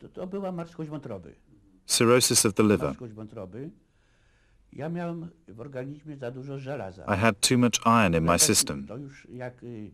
to, to była wątroby. Cirrhosis of the liver. wątroby. Ja miałem w organizmie za dużo żelaza. I had too much iron in my system. To już jak y,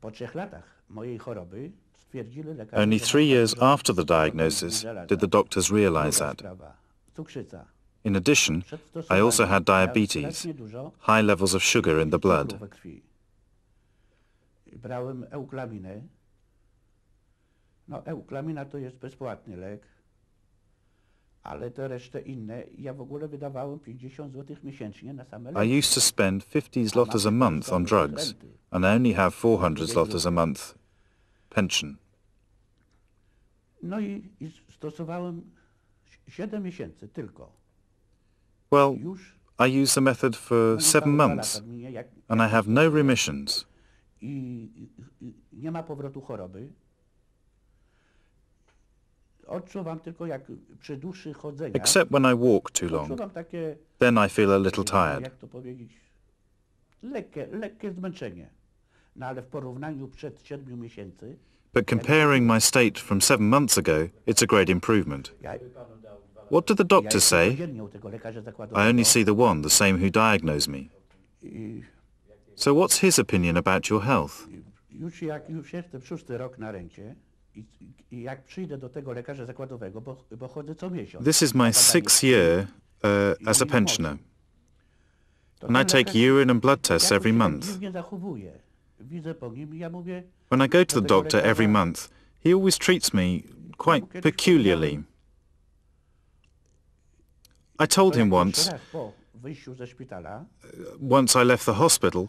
po trzech latach mojej choroby stwierdzili lekarze... Only three years after the diagnosis did the doctors realize that. Cukrzyca. In addition, I also had diabetes, high levels of sugar in the blood. Brałem euklaminę. No euklamina to jest bezpłatny lek, ale te resztę inne, ja w ogóle wydawałem 50 zł miesięcznie na same leki. I used to spend 50 zlotys a month on drugs and I only have 400 zlotys a month pension. No i, i stosowałem 7 miesięcy tylko. Well, I use the method for seven months and I have no remissions. I nie ma powrotu choroby. Except when I walk too long. Then I feel a little tired. But comparing my state from seven months ago, it's a great improvement. What do the doctors say? I only see the one, the same who diagnosed me. So what's his opinion about your health? This is my sixth year uh, as a pensioner. And I take urine and blood tests every month. When I go to the doctor every month, he always treats me quite peculiarly. I told him once, uh, once I left the hospital,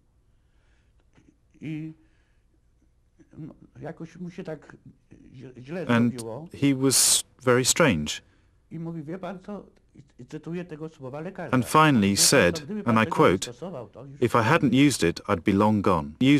i jakoś mu się tak źle And zrobiło. he was very strange. I mówi, wie pan co, tego słowa And finally said, and I quote, if I hadn't used it, I'd be long gone. Used